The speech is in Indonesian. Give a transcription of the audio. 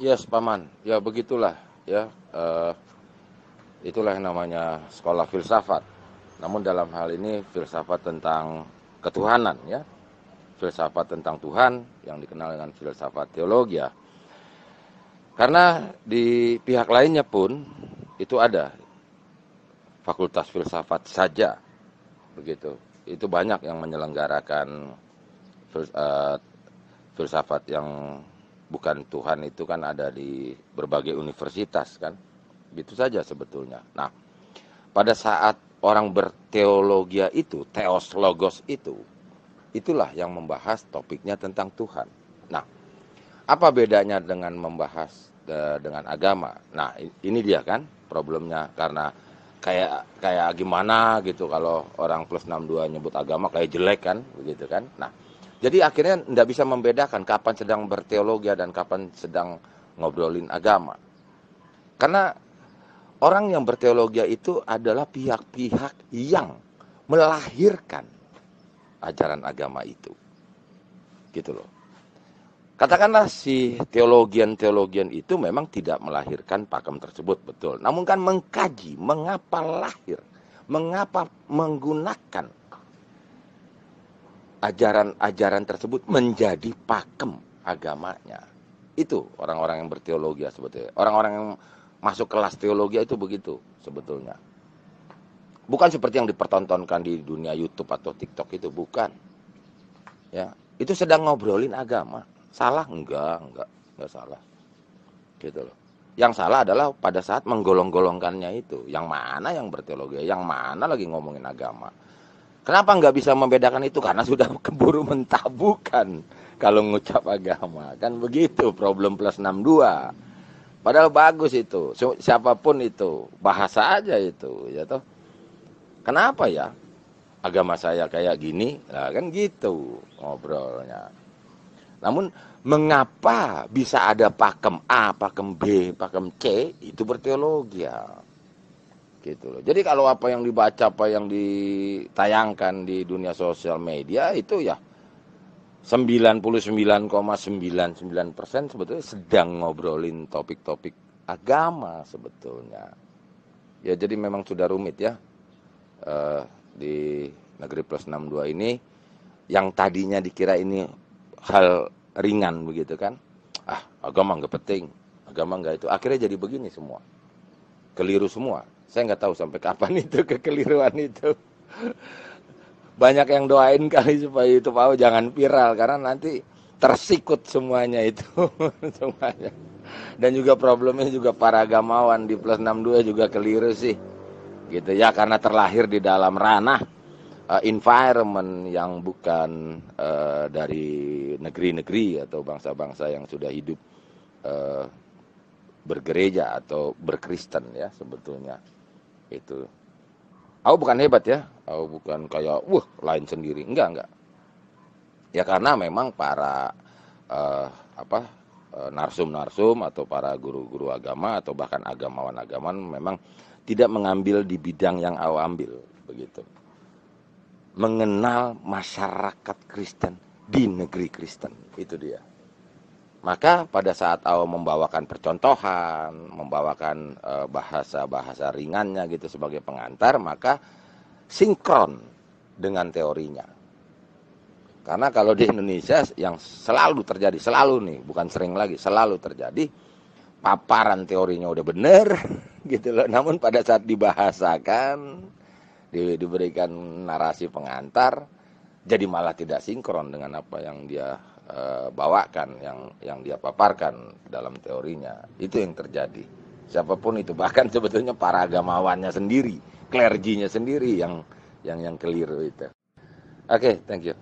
Yes, paman. Ya begitulah ya. Uh, itulah yang namanya sekolah filsafat. Namun dalam hal ini filsafat tentang ketuhanan ya. Filsafat tentang Tuhan yang dikenal dengan filsafat teologi ya. Karena di pihak lainnya pun itu ada fakultas filsafat saja begitu. Itu banyak yang menyelenggarakan eh, filsafat yang bukan Tuhan itu kan ada di berbagai universitas kan. Itu saja sebetulnya. Nah, pada saat orang berteologi itu, teos logos itu, itulah yang membahas topiknya tentang Tuhan. Nah, apa bedanya dengan membahas de, dengan agama? Nah, ini dia kan problemnya karena kayak kayak gimana gitu kalau orang plus 62 nyebut agama kayak jelek kan begitu kan. Nah, jadi akhirnya tidak bisa membedakan kapan sedang berteologi dan kapan sedang ngobrolin agama. Karena orang yang berteologi itu adalah pihak-pihak yang melahirkan ajaran agama itu. Gitu loh. Katakanlah si teologian-teologian itu memang tidak melahirkan pakem tersebut, betul. Namun kan mengkaji mengapa lahir, mengapa menggunakan ajaran-ajaran tersebut menjadi pakem agamanya. Itu orang-orang yang berteologi ya sebetulnya. Orang-orang yang masuk kelas teologi itu begitu sebetulnya. Bukan seperti yang dipertontonkan di dunia YouTube atau TikTok itu bukan. Ya, itu sedang ngobrolin agama. Salah enggak, enggak, enggak salah. Gitu loh. Yang salah adalah pada saat menggolong-golongkannya itu. Yang mana yang berteologi, yang mana lagi ngomongin agama Kenapa nggak bisa membedakan itu? Karena sudah keburu mentabukan kalau ngucap agama. Kan begitu problem plus 62. Padahal bagus itu. Siapapun itu, bahasa aja itu, ya toh. Kenapa ya? Agama saya kayak gini, nah kan gitu ngobrolnya. Namun mengapa bisa ada pakem A, pakem B, pakem C itu berteologi ya gitu loh. Jadi kalau apa yang dibaca, apa yang ditayangkan di dunia sosial media itu ya 99,99% sebetulnya sedang ngobrolin topik-topik agama sebetulnya. Ya jadi memang sudah rumit ya uh, di negeri plus 62 ini yang tadinya dikira ini hal ringan begitu kan. Ah agama nggak penting, agama nggak itu. Akhirnya jadi begini semua. Keliru semua. Saya nggak tahu sampai kapan itu kekeliruan itu. Banyak yang doain kali supaya itu Pak oh, jangan viral karena nanti tersikut semuanya itu semuanya. Dan juga problemnya juga para agamawan di plus 62 juga keliru sih. Gitu ya karena terlahir di dalam ranah uh, environment yang bukan uh, dari negeri-negeri atau bangsa-bangsa yang sudah hidup uh, bergereja atau berkristen ya sebetulnya itu aku bukan hebat ya aku bukan kayak wah lain sendiri enggak enggak ya karena memang para uh, apa eh, narsum-narsum atau para guru-guru agama atau bahkan agamawan agaman memang tidak mengambil di bidang yang aku ambil begitu mengenal masyarakat Kristen di negeri Kristen itu dia maka pada saat awal membawakan percontohan, membawakan eh, bahasa-bahasa e, ringannya gitu sebagai pengantar, maka sinkron dengan teorinya. Karena kalau di Indonesia yang selalu terjadi, selalu nih, bukan sering lagi, selalu terjadi paparan teorinya udah bener gitu loh. Namun pada saat dibahasakan, di, diberikan narasi pengantar, jadi malah tidak sinkron dengan apa yang dia Eh, bawakan yang yang dia paparkan dalam teorinya itu yang terjadi siapapun itu bahkan sebetulnya para agamawannya sendiri klerjinya sendiri yang yang yang keliru itu oke okay, thank you